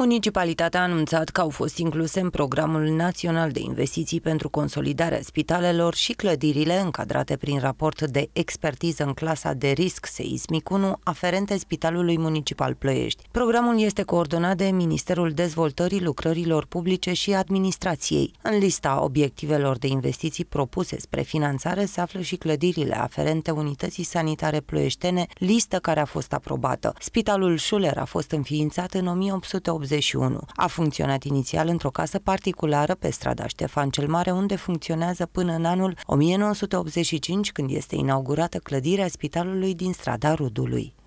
Municipalitatea a anunțat că au fost incluse în Programul Național de Investiții pentru Consolidarea Spitalelor și clădirile încadrate prin raport de expertiză în clasa de risc seismic 1 aferente Spitalului Municipal Ploiești. Programul este coordonat de Ministerul Dezvoltării Lucrărilor Publice și Administrației. În lista obiectivelor de investiții propuse spre finanțare se află și clădirile aferente Unității Sanitare Ploieștene, listă care a fost aprobată. Spitalul Schuller a fost înființat în 1880 1981. A funcționat inițial într-o casă particulară pe strada Ștefan cel Mare, unde funcționează până în anul 1985, când este inaugurată clădirea spitalului din strada Rudului.